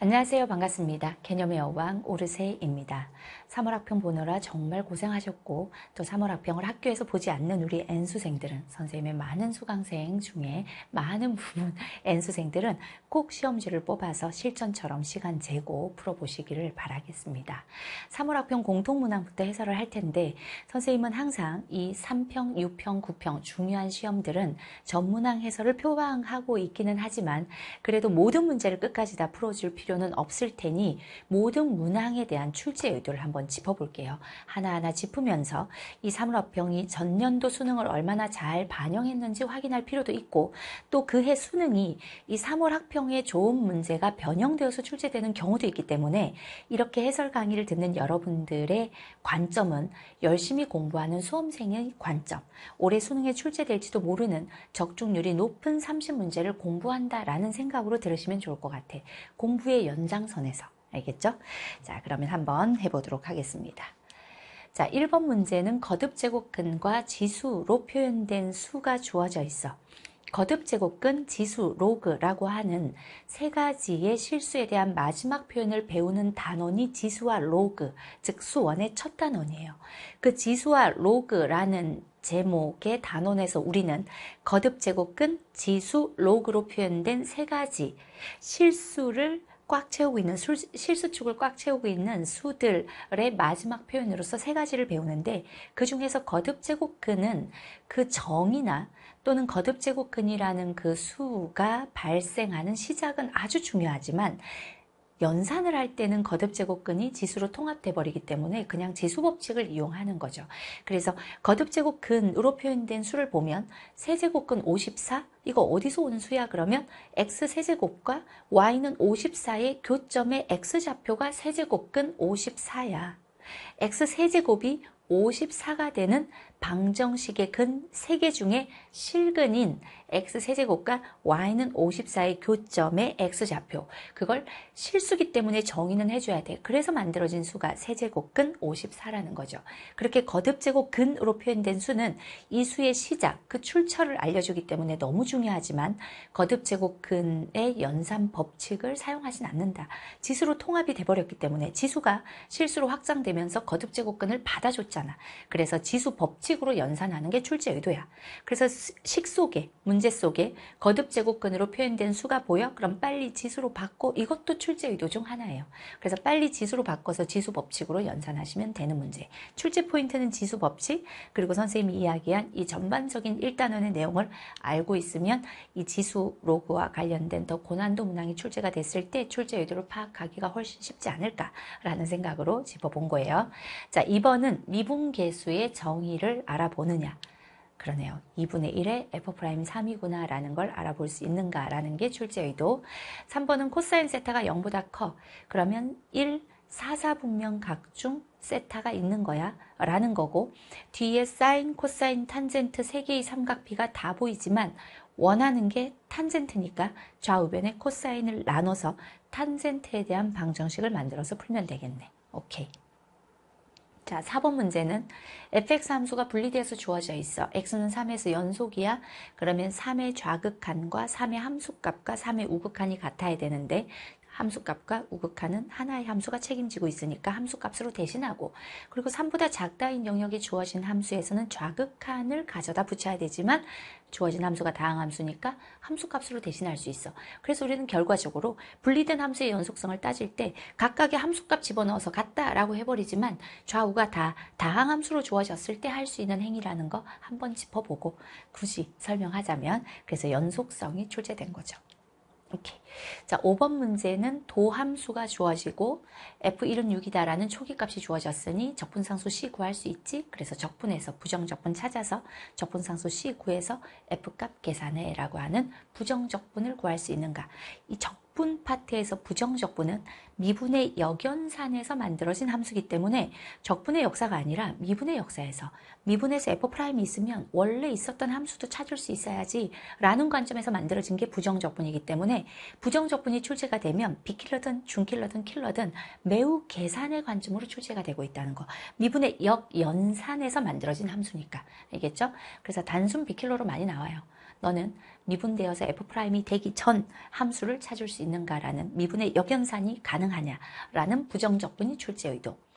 안녕하세요. 반갑습니다. 개념의 여왕 오르세입니다. 3월 학평 보느라 정말 고생하셨고 또 3월 학평을 학교에서 보지 않는 우리 N수생들은 선생님의 많은 수강생 중에 많은 부분 N수생들은 꼭 시험지를 뽑아서 실전처럼 시간 재고 풀어보시기를 바라겠습니다. 3월 학평 공통문항부터 해설을 할 텐데 선생님은 항상 이 3평, 6평, 9평 중요한 시험들은 전문항 해설을 표방하고 있기는 하지만 그래도 모든 문제를 끝까지 다 풀어줄 필요 필요는 없을 테니 모든 문항에 대한 출제 의도를 한번 짚어볼게요. 하나하나 짚으면서 이 사물화평이 전년도 수능을 얼마나 잘 반영했는지 확인할 필요도 있고 또그해 수능이 이 3월 학평의 좋은 문제가 변형되어서 출제되는 경우도 있기 때문에 이렇게 해설 강의를 듣는 여러분들의 관점은 열심히 공부하는 수험생의 관점, 올해 수능에 출제될지도 모르는 적중률이 높은 30문제를 공부한다라는 생각으로 들으시면 좋을 것 같아. 공부에 연장선에서 알겠죠? 자 그러면 한번 해보도록 하겠습니다. 자 1번 문제는 거듭제곱근과 지수로 표현된 수가 주어져 있어 거듭제곱근, 지수, 로그라고 하는 세 가지의 실수에 대한 마지막 표현을 배우는 단원이 지수와 로그, 즉 수원의 첫 단원이에요. 그 지수와 로그라는 제목의 단원에서 우리는 거듭제곱근, 지수, 로그로 표현된 세 가지 실수를 꽉 채우고 있는 술, 실수축을 꽉 채우고 있는 수들의 마지막 표현으로서 세 가지를 배우는데 그 중에서 거듭제곱근은 그 정이나 또는 거듭제곱근이라는 그 수가 발생하는 시작은 아주 중요하지만 연산을 할 때는 거듭 제곱근이 지수로 통합돼 버리기 때문에 그냥 지수 법칙을 이용하는 거죠. 그래서 거듭 제곱근으로 표현된 수를 보면 세제곱근 54 이거 어디서 오는 수야 그러면 x 세제곱과 y는 54의 교점의 x 좌표가 세제곱근 54야. x 세제곱이 54가 되는 방정식의 근 3개 중에 실근인 x세제곱과 y는 54의 교점의 x좌표 그걸 실수기 때문에 정의는 해줘야 돼 그래서 만들어진 수가 세제곱근 54라는 거죠 그렇게 거듭제곱근으로 표현된 수는 이 수의 시작 그 출처를 알려주기 때문에 너무 중요하지만 거듭제곱근의 연산 법칙을 사용하진 않는다 지수로 통합이 돼버렸기 때문에 지수가 실수로 확장되면서 거듭제곱근을 받아줬잖아 없잖아. 그래서 지수 법칙으로 연산하는 게 출제 의도야. 그래서 식 속에, 문제 속에 거듭 제곱근으로 표현된 수가 보여? 그럼 빨리 지수로 바꿔. 이것도 출제 의도 중 하나예요. 그래서 빨리 지수로 바꿔서 지수 법칙으로 연산하시면 되는 문제. 출제 포인트는 지수 법칙, 그리고 선생님이 이야기한 이 전반적인 1단원의 내용을 알고 있으면 이 지수 로그와 관련된 더 고난도 문항이 출제가 됐을 때 출제 의도를 파악하기가 훨씬 쉽지 않을까라는 생각으로 짚어본 거예요. 자, 2번은 미 이분계수의 정의를 알아보느냐. 그러네요. 2분의 1에 f 프라임 3이구나 라는 걸 알아볼 수 있는가 라는 게 출제 의도. 3번은 코사인 세타가 0보다 커. 그러면 1, 4, 4분명각 중 세타가 있는 거야 라는 거고 뒤에 사인, 코사인, 탄젠트 3개의 삼각비가 다 보이지만 원하는 게 탄젠트니까 좌우변에 코사인을 나눠서 탄젠트에 대한 방정식을 만들어서 풀면 되겠네. 오케이. 자, 4번 문제는 fx 함수가 분리돼서 주어져 있어. x는 3에서 연속이야. 그러면 3의 좌극한과 3의 함수값과 3의 우극한이 같아야 되는데 함수값과 우극하는 하나의 함수가 책임지고 있으니까 함수값으로 대신하고 그리고 3보다 작다인 영역이 주어진 함수에서는 좌극한을 가져다 붙여야 되지만 주어진 함수가 다항함수니까 함수값으로 대신할 수 있어. 그래서 우리는 결과적으로 분리된 함수의 연속성을 따질 때 각각의 함수값 집어넣어서 같다라고 해버리지만 좌우가 다 다항함수로 주어졌을 때 할 수 있는 행위라는 거 한번 짚어보고 굳이 설명하자면 그래서 연속성이 초제된 거죠. 오케이. 자, 5번 문제는 도함수가 주어지고 F1은 6이다라는 초기값이 주어졌으니 적분상수 c 구할수 있지? 그래서 적분에서 부정적분 찾아서 적분상수 c 구해서 F값 계산해 라고 하는 부정적분을 구할 수 있는가? 이 적분 파트에서 부정적분은 미분의 역연산에서 만들어진 함수이기 때문에 적분의 역사가 아니라 미분의 역사에서 미분에서 F'이 프라임 있으면 원래 있었던 함수도 찾을 수 있어야지 라는 관점에서 만들어진 게 부정적분이기 때문에 부정적분이 출제가 되면 비킬러든 중킬러든 킬러든 매우 계산의 관점으로 출제가 되고 있다는 거. 미분의 역연산에서 만들어진 함수니까. 알겠죠? 그래서 단순 비킬러로 많이 나와요. 너는 미분되어서 F'이 되기 전 함수를 찾을 수 있는가라는 미분의 역연산이 가능하냐라는 부정적분이 출제 의도.